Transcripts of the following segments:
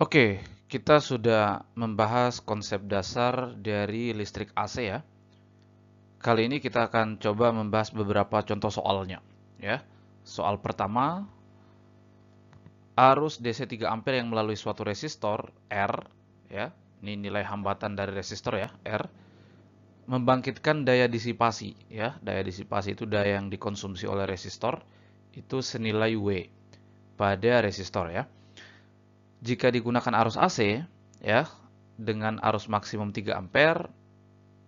Oke, kita sudah membahas konsep dasar dari listrik AC ya. Kali ini kita akan coba membahas beberapa contoh soalnya ya. Soal pertama, arus DC 3 ampere yang melalui suatu resistor R ya. Ini nilai hambatan dari resistor ya, R membangkitkan daya disipasi ya. Daya disipasi itu daya yang dikonsumsi oleh resistor itu senilai W pada resistor ya jika digunakan arus AC ya dengan arus maksimum 3 ampere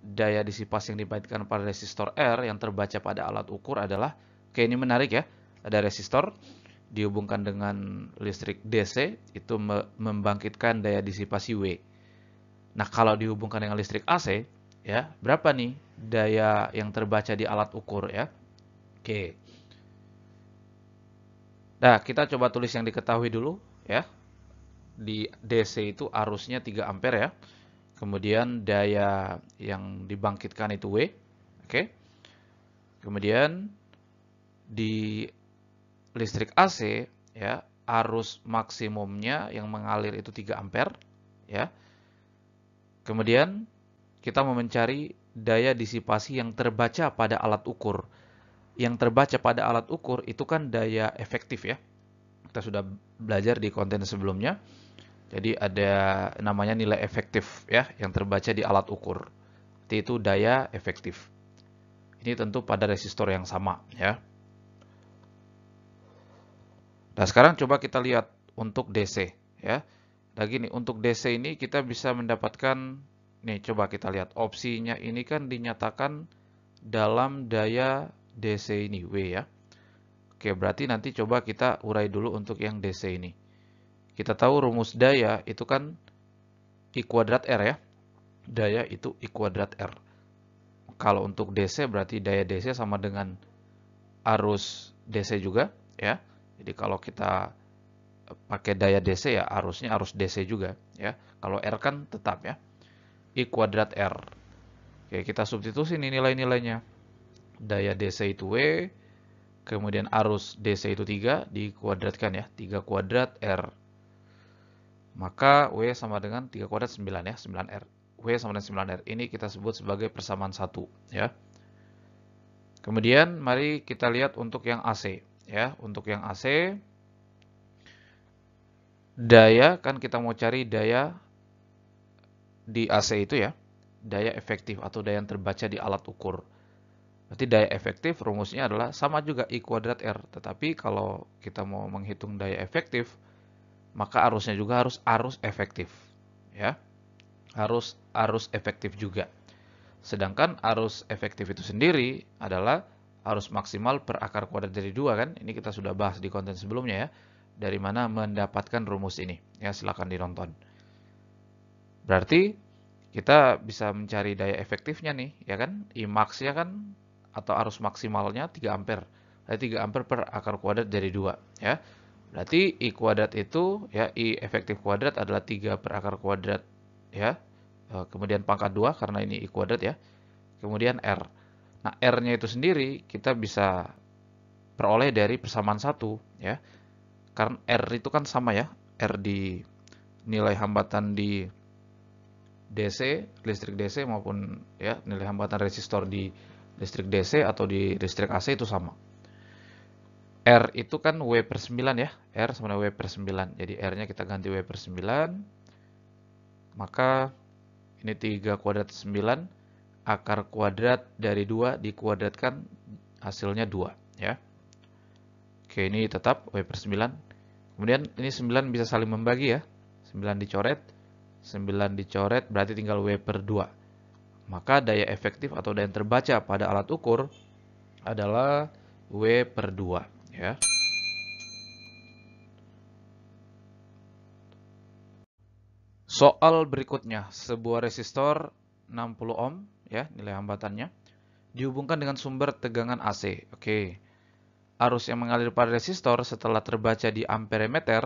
daya disipasi yang dibandingkan pada resistor R yang terbaca pada alat ukur adalah oke ini menarik ya ada resistor dihubungkan dengan listrik DC itu membangkitkan daya disipasi W. Nah, kalau dihubungkan dengan listrik AC ya, berapa nih daya yang terbaca di alat ukur ya? Oke. Nah, kita coba tulis yang diketahui dulu ya di DC itu arusnya 3 ampere ya. Kemudian daya yang dibangkitkan itu W. Oke. Okay. Kemudian di listrik AC ya, arus maksimumnya yang mengalir itu 3 ampere ya. Kemudian kita mau mencari daya disipasi yang terbaca pada alat ukur. Yang terbaca pada alat ukur itu kan daya efektif ya. Kita sudah belajar di konten sebelumnya. Jadi ada namanya nilai efektif ya yang terbaca di alat ukur. T itu daya efektif. Ini tentu pada resistor yang sama ya. Nah, sekarang coba kita lihat untuk DC ya. Lagi nah, nih untuk DC ini kita bisa mendapatkan nih coba kita lihat opsinya ini kan dinyatakan dalam daya DC ini W ya. Oke, berarti nanti coba kita urai dulu untuk yang DC ini. Kita tahu rumus daya itu kan I kuadrat R ya. Daya itu I kuadrat R. Kalau untuk DC berarti daya DC sama dengan arus DC juga ya. Jadi kalau kita pakai daya DC ya arusnya arus DC juga ya. Kalau R kan tetap ya. I kuadrat R. Oke, kita substitusi nilai-nilainya. Daya DC itu W, kemudian arus DC itu 3 dikuadratkan ya. 3 kuadrat R maka W sama dengan 3 kuadrat 9 ya, 9R. W sama dengan 9R. Ini kita sebut sebagai persamaan 1 ya. Kemudian mari kita lihat untuk yang AC ya, untuk yang AC daya kan kita mau cari daya di AC itu ya, daya efektif atau daya yang terbaca di alat ukur. Berarti daya efektif rumusnya adalah sama juga I kuadrat R. Tetapi kalau kita mau menghitung daya efektif, maka arusnya juga harus arus efektif, ya. Harus arus efektif juga. Sedangkan arus efektif itu sendiri adalah arus maksimal per akar kuadrat dari dua kan. Ini kita sudah bahas di konten sebelumnya ya. Dari mana mendapatkan rumus ini. Ya, silahkan ditonton. Berarti kita bisa mencari daya efektifnya nih, ya kan? imax ya kan atau arus maksimalnya 3 ampere. 3 ampere per akar kuadrat dari dua, ya. Berarti I kuadrat itu ya I efektif kuadrat adalah 3 per akar kuadrat ya. E, kemudian pangkat 2 karena ini I kuadrat ya. Kemudian R. Nah, R-nya itu sendiri kita bisa peroleh dari persamaan 1 ya. Karena R itu kan sama ya. R di nilai hambatan di DC, listrik DC maupun ya nilai hambatan resistor di listrik DC atau di listrik AC itu sama. R itu kan W per 9 ya. R sama W per 9. Jadi R-nya kita ganti W per 9. Maka ini 3 kuadrat 9. Akar kuadrat dari 2 dikuadratkan hasilnya 2 ya. Oke ini tetap W per 9. Kemudian ini 9 bisa saling membagi ya. 9 dicoret. 9 dicoret berarti tinggal W per 2. Maka daya efektif atau daya yang terbaca pada alat ukur adalah W per 2. Ya. Soal berikutnya, sebuah resistor 60 ohm ya, nilai hambatannya dihubungkan dengan sumber tegangan AC. Oke. Arus yang mengalir pada resistor setelah terbaca di amperemeter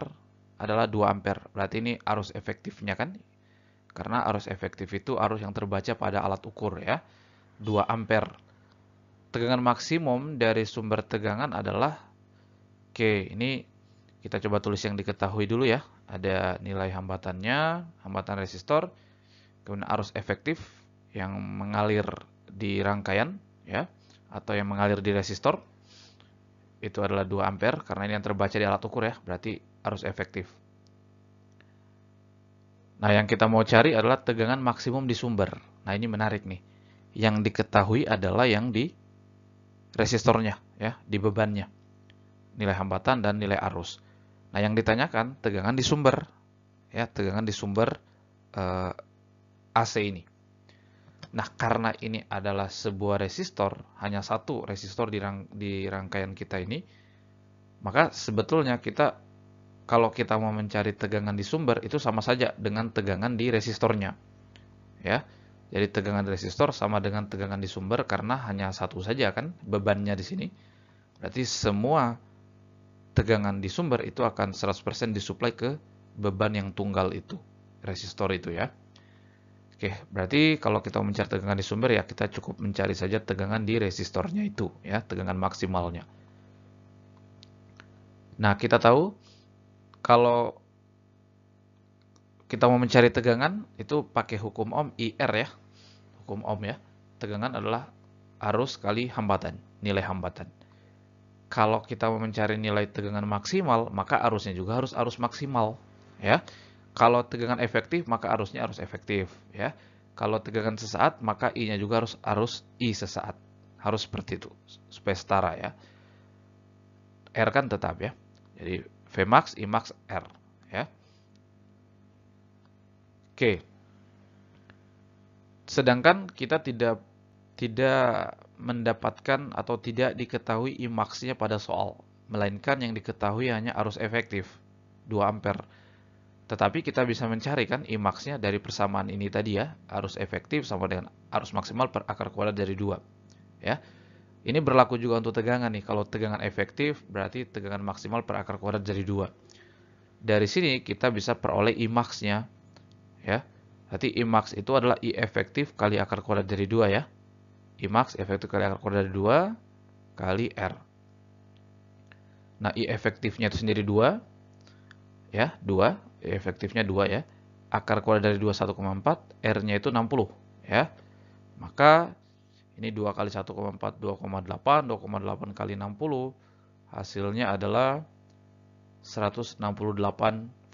adalah 2 ampere. Berarti ini arus efektifnya kan? Karena arus efektif itu arus yang terbaca pada alat ukur ya. 2 ampere. Tegangan maksimum dari sumber tegangan adalah Oke, ini kita coba tulis yang diketahui dulu ya. Ada nilai hambatannya, hambatan resistor, kemudian arus efektif yang mengalir di rangkaian ya atau yang mengalir di resistor itu adalah 2 ampere karena ini yang terbaca di alat ukur ya, berarti arus efektif. Nah, yang kita mau cari adalah tegangan maksimum di sumber. Nah, ini menarik nih. Yang diketahui adalah yang di resistornya, ya, di bebannya nilai hambatan dan nilai arus. Nah, yang ditanyakan tegangan di sumber, ya tegangan di sumber eh, AC ini. Nah, karena ini adalah sebuah resistor, hanya satu resistor di, rang, di rangkaian kita ini, maka sebetulnya kita kalau kita mau mencari tegangan di sumber itu sama saja dengan tegangan di resistornya. Ya. Jadi tegangan di resistor sama dengan tegangan di sumber karena hanya satu saja kan bebannya di sini. Berarti semua tegangan di sumber itu akan 100% disuplai ke beban yang tunggal itu, resistor itu ya. Oke, berarti kalau kita mencari tegangan di sumber ya kita cukup mencari saja tegangan di resistornya itu ya, tegangan maksimalnya. Nah, kita tahu kalau kita mau mencari tegangan itu pakai hukum ohm IR ya. Hukum ohm ya. Tegangan adalah arus kali hambatan, nilai hambatan kalau kita mencari nilai tegangan maksimal, maka arusnya juga harus arus maksimal, ya. Kalau tegangan efektif, maka arusnya arus efektif, ya. Kalau tegangan sesaat, maka I-nya juga harus arus I sesaat. Harus seperti itu, supaya setara ya. R kan tetap ya. Jadi Vmax, Imax, R, ya. Oke. Sedangkan kita tidak tidak mendapatkan atau tidak diketahui imaksnya pada soal, melainkan yang diketahui hanya arus efektif 2 ampere. Tetapi kita bisa mencari kan imaksnya dari persamaan ini tadi ya, arus efektif sama dengan arus maksimal per akar kuadrat dari 2. Ya. Ini berlaku juga untuk tegangan nih. Kalau tegangan efektif berarti tegangan maksimal per akar kuadrat dari 2. Dari sini kita bisa peroleh imaksnya ya. Berarti imaks itu adalah i efektif kali akar kuadrat dari 2 ya. Imax efektif kali akar kuadrat dari 2 kali R. Nah, I efektifnya itu sendiri 2. Ya, 2. I efektifnya 2 ya. Akar kuadrat dari 2 1,4, R-nya itu 60 ya. Maka ini 2 kali 1,4 2,8, 2,8 kali 60 hasilnya adalah 168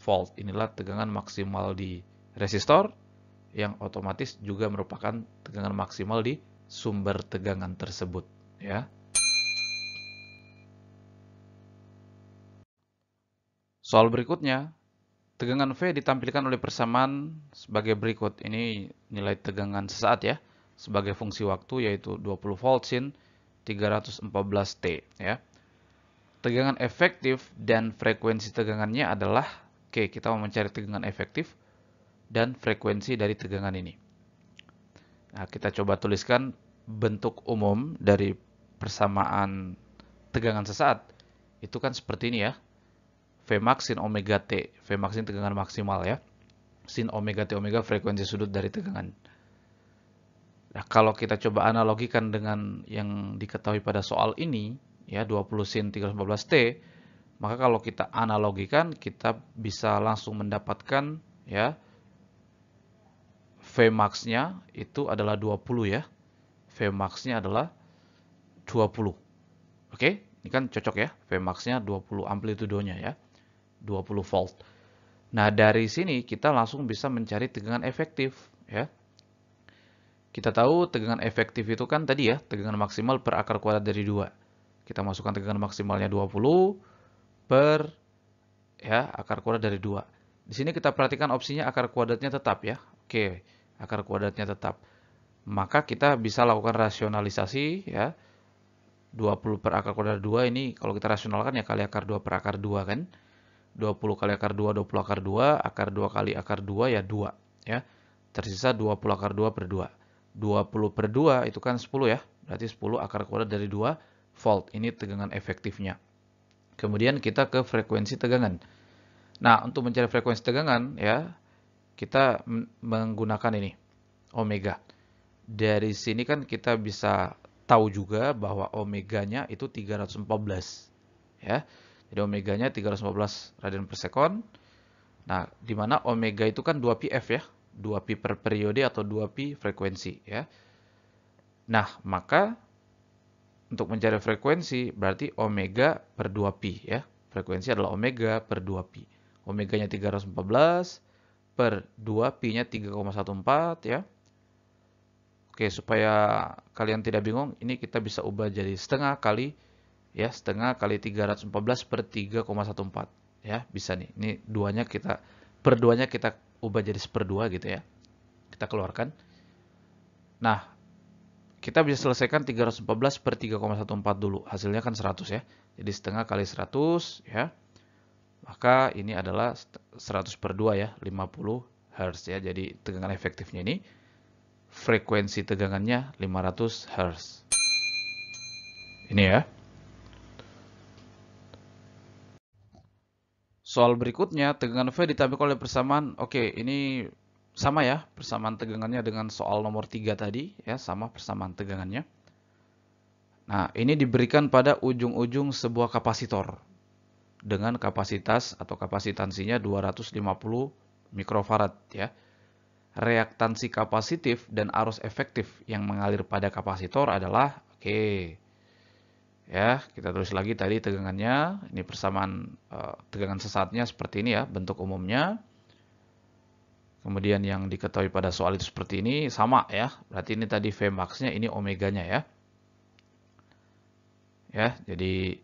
volt. Inilah tegangan maksimal di resistor yang otomatis juga merupakan tegangan maksimal di sumber tegangan tersebut ya. Soal berikutnya, tegangan V ditampilkan oleh persamaan sebagai berikut. Ini nilai tegangan sesaat ya, sebagai fungsi waktu yaitu 20 volt sin 314 T ya. Tegangan efektif dan frekuensi tegangannya adalah Oke, kita mau mencari tegangan efektif dan frekuensi dari tegangan ini. Nah, kita coba tuliskan bentuk umum dari persamaan tegangan sesaat. Itu kan seperti ini ya. Vmax sin omega t. Vmax sin tegangan maksimal ya. Sin omega t omega frekuensi sudut dari tegangan. Nah, kalau kita coba analogikan dengan yang diketahui pada soal ini, ya 20 sin 314 t, maka kalau kita analogikan kita bisa langsung mendapatkan ya Vmax-nya itu adalah 20 ya. Vmax-nya adalah 20. Oke, ini kan cocok ya. Vmax-nya 20 amplitudonya ya. 20 volt. Nah, dari sini kita langsung bisa mencari tegangan efektif ya. Kita tahu tegangan efektif itu kan tadi ya, tegangan maksimal per akar kuadrat dari 2. Kita masukkan tegangan maksimalnya 20 per ya akar kuadrat dari 2. Di sini kita perhatikan opsinya akar kuadratnya tetap ya. Oke akar kuadratnya tetap. Maka kita bisa lakukan rasionalisasi ya. 20 per akar kuadrat 2 ini kalau kita rasionalkan ya kali akar 2 per akar 2 kan. 20 kali akar 2, 20 akar 2, akar 2 kali akar 2 ya 2 ya. Tersisa 20 akar 2 per 2. 20 per 2 itu kan 10 ya, berarti 10 akar kuadrat dari 2 volt. Ini tegangan efektifnya. Kemudian kita ke frekuensi tegangan. Nah, untuk mencari frekuensi tegangan ya, kita menggunakan ini omega. Dari sini kan kita bisa tahu juga bahwa omeganya itu 314 ya. Jadi omeganya 314 radian per sekon. Nah, di mana omega itu kan 2pf ya, 2pi per periode atau 2pi frekuensi ya. Nah, maka untuk mencari frekuensi berarti omega per 2pi ya. Frekuensi adalah omega per 2pi. Omeganya 314 per 2 pi-nya 3,14 ya. Oke, supaya kalian tidak bingung, ini kita bisa ubah jadi setengah kali ya, setengah kali 314 per 3,14 ya, bisa nih. Ini duanya kita per duanya kita ubah jadi seper dua gitu ya. Kita keluarkan. Nah, kita bisa selesaikan 314 per 3,14 dulu. Hasilnya kan 100 ya. Jadi setengah kali 100 ya maka ini adalah 100 per 2 ya, 50 Hz ya. Jadi tegangan efektifnya ini, frekuensi tegangannya 500 Hz. Ini ya. Soal berikutnya, tegangan V ditambah oleh persamaan. Oke, ini sama ya, persamaan tegangannya dengan soal nomor 3 tadi. ya Sama persamaan tegangannya. Nah, ini diberikan pada ujung-ujung sebuah kapasitor dengan kapasitas atau kapasitansinya 250 mikrofarad ya. Reaktansi kapasitif dan arus efektif yang mengalir pada kapasitor adalah oke. Okay, ya, kita tulis lagi tadi tegangannya, ini persamaan eh, tegangan sesatnya seperti ini ya, bentuk umumnya. Kemudian yang diketahui pada soal itu seperti ini sama ya. Berarti ini tadi Vmax-nya ini omeganya ya. Ya, jadi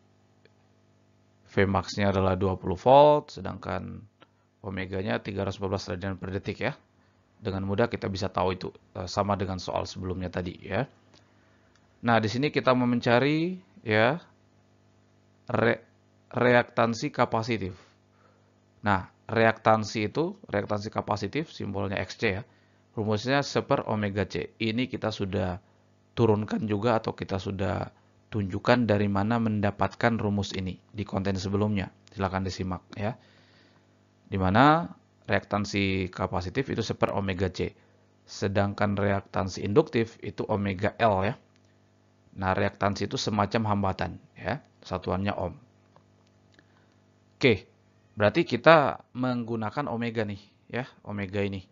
Vmax-nya adalah 20 volt, sedangkan omeganya 314 radian per detik ya. Dengan mudah kita bisa tahu itu eh, sama dengan soal sebelumnya tadi ya. Nah, di sini kita mau mencari ya re reaktansi kapasitif. Nah, reaktansi itu, reaktansi kapasitif simbolnya XC ya. Rumusnya seper omega C. Ini kita sudah turunkan juga atau kita sudah tunjukkan dari mana mendapatkan rumus ini di konten sebelumnya. Silahkan disimak ya. Di mana reaktansi kapasitif itu seper omega C. Sedangkan reaktansi induktif itu omega L ya. Nah reaktansi itu semacam hambatan ya. Satuannya ohm. Oke. Berarti kita menggunakan omega nih ya. Omega ini.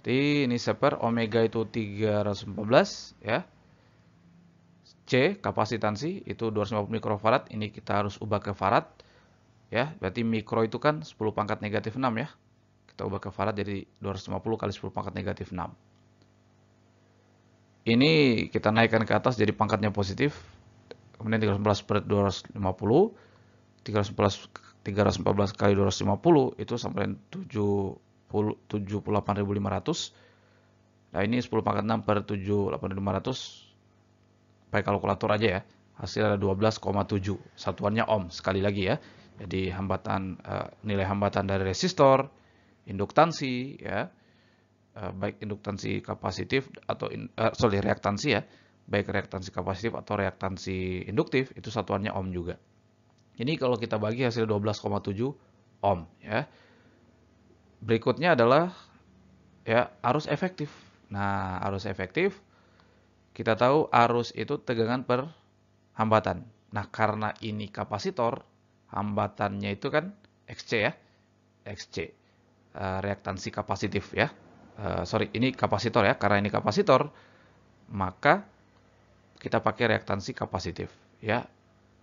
Jadi ini seper omega itu 314 ya C kapasitansi itu 250 mikrofarad ini kita harus ubah ke farad ya berarti mikro itu kan 10 pangkat negatif 6 ya kita ubah ke farad jadi 250 kali 10 pangkat negatif 6 ini kita naikkan ke atas jadi pangkatnya positif kemudian 311 per 250 311 314 kali 250 itu sampai 78.500 nah ini 10 pangkat 6 per 78.500 pakai kalkulator aja ya. Hasil ada 12,7 satuannya ohm sekali lagi ya. Jadi hambatan uh, nilai hambatan dari resistor, induktansi ya, uh, baik induktansi kapasitif atau in, uh, sorry reaktansi ya, baik reaktansi kapasitif atau reaktansi induktif itu satuannya ohm juga. Ini kalau kita bagi hasil 12,7 ohm ya. Berikutnya adalah ya arus efektif. Nah, arus efektif kita tahu arus itu tegangan per hambatan. Nah, karena ini kapasitor, hambatannya itu kan XC ya. XC. Eh, reaktansi kapasitif ya. Eh, sorry, ini kapasitor ya. Karena ini kapasitor, maka kita pakai reaktansi kapasitif ya.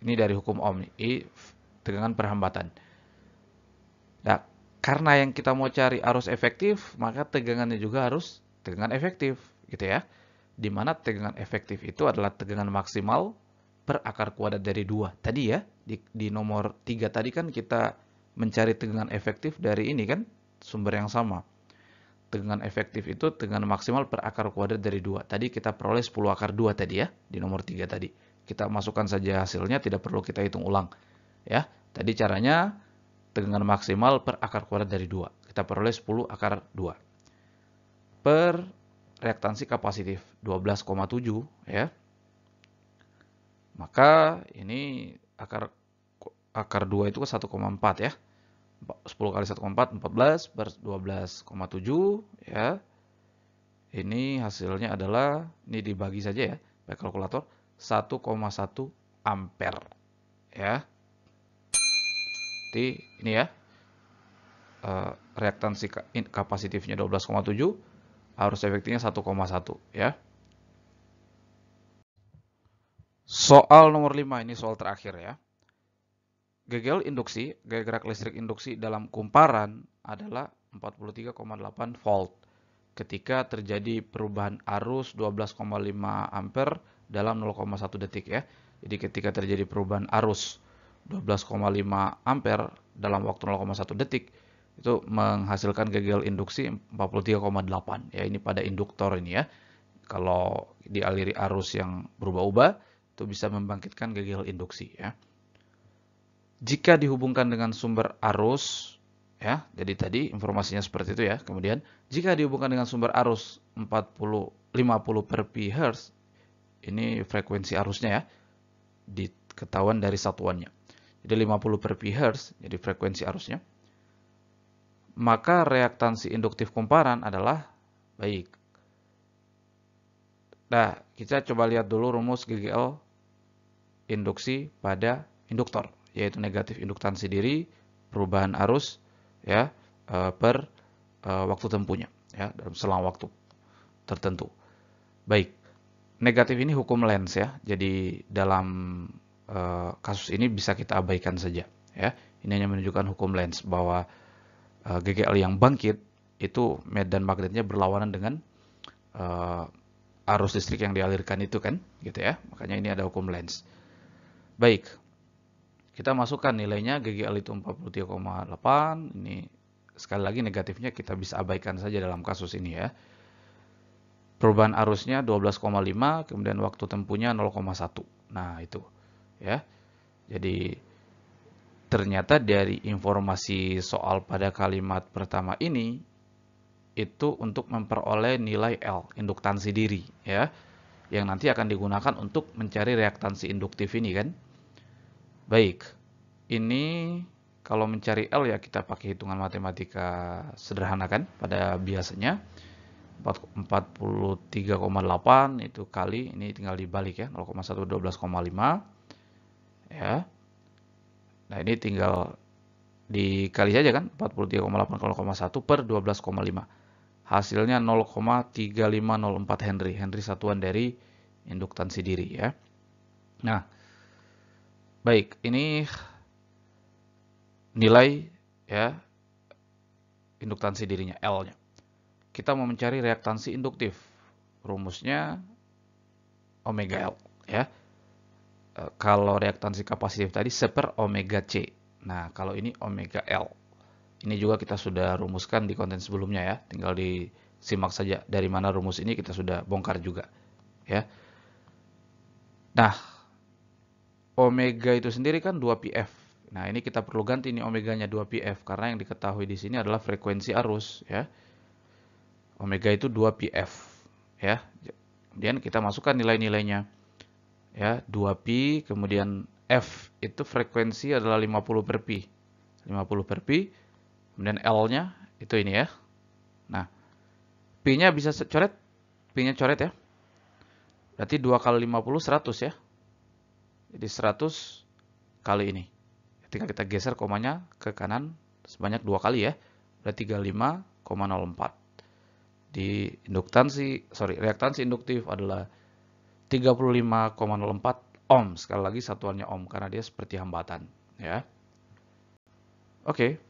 Ini dari hukum Ohm I tegangan per hambatan. Nah, karena yang kita mau cari arus efektif, maka tegangannya juga harus tegangan efektif gitu ya di mana tegangan efektif itu adalah tegangan maksimal per akar kuadrat dari dua. Tadi ya, di, di nomor tiga tadi kan kita mencari tegangan efektif dari ini kan, sumber yang sama. Tegangan efektif itu tegangan maksimal per akar kuadrat dari dua. Tadi kita peroleh 10 akar dua tadi ya, di nomor tiga tadi. Kita masukkan saja hasilnya, tidak perlu kita hitung ulang. Ya, tadi caranya tegangan maksimal per akar kuadrat dari dua. Kita peroleh 10 akar dua Per reaktansi kapasitif 12,7 ya. Maka ini akar akar 2 itu ke 1,4 ya. 10 kali 1,4 14 ber 12,7 ya. Ini hasilnya adalah ini dibagi saja ya pakai kalkulator 1,1 ampere ya. Jadi ini ya eh, reaktansi kapasitifnya 12,7 arus efektifnya 1,1 ya. Soal nomor 5 ini soal terakhir ya. Gagal induksi, gaya gerak listrik induksi dalam kumparan adalah 43,8 volt ketika terjadi perubahan arus 12,5 ampere dalam 0,1 detik ya. Jadi ketika terjadi perubahan arus 12,5 ampere dalam waktu 0,1 detik, itu menghasilkan gagal induksi 43,8 ya ini pada induktor ini ya kalau dialiri arus yang berubah-ubah itu bisa membangkitkan gagal induksi ya jika dihubungkan dengan sumber arus ya jadi tadi informasinya seperti itu ya kemudian jika dihubungkan dengan sumber arus 40 50 per hertz ini frekuensi arusnya ya diketahuan dari satuannya jadi 50 per hertz jadi frekuensi arusnya maka reaktansi induktif kumparan adalah baik. Nah, kita coba lihat dulu rumus GGL induksi pada induktor, yaitu negatif induktansi diri, perubahan arus ya e, per e, waktu tempuhnya ya dalam selang waktu tertentu. Baik. Negatif ini hukum lens ya. Jadi dalam e, kasus ini bisa kita abaikan saja ya. Ini hanya menunjukkan hukum lens bahwa uh, eh, GGL yang bangkit itu medan magnetnya berlawanan dengan uh, arus listrik yang dialirkan itu kan gitu ya makanya ini ada hukum lens. baik kita masukkan nilainya GGL itu 43,8 ini sekali lagi negatifnya kita bisa abaikan saja dalam kasus ini ya perubahan arusnya 12,5 kemudian waktu tempuhnya 0,1 nah itu ya jadi ternyata dari informasi soal pada kalimat pertama ini itu untuk memperoleh nilai L, induktansi diri ya, yang nanti akan digunakan untuk mencari reaktansi induktif ini kan. Baik. Ini kalau mencari L ya kita pakai hitungan matematika sederhana kan pada biasanya. 43,8 itu kali ini tinggal dibalik ya 0,1 12,5 ya Nah ini tinggal dikali saja kan 43,8 per 12,5 hasilnya 0,3504 Henry Henry satuan dari induktansi diri ya nah baik ini nilai ya induktansi dirinya L nya kita mau mencari reaktansi induktif rumusnya omega L ya Eh, kalau reaktansi kapasitif tadi seper omega C. Nah, kalau ini omega L. Ini juga kita sudah rumuskan di konten sebelumnya ya. Tinggal disimak saja dari mana rumus ini kita sudah bongkar juga. Ya. Nah, omega itu sendiri kan 2pf. Nah, ini kita perlu ganti ini omeganya 2pf karena yang diketahui di sini adalah frekuensi arus ya. Omega itu 2pf ya. Kemudian kita masukkan nilai-nilainya ya 2pi kemudian f itu frekuensi adalah 50 per pi 50 per pi kemudian L-nya itu ini ya nah pi-nya bisa coret pi-nya coret ya berarti 2 kali 50 100 ya jadi 100 kali ini ketika kita geser komanya ke kanan sebanyak dua kali ya berarti 35,04 di induktansi sorry reaktansi induktif adalah 35,04 ohm sekali lagi satuannya ohm karena dia seperti hambatan ya oke okay.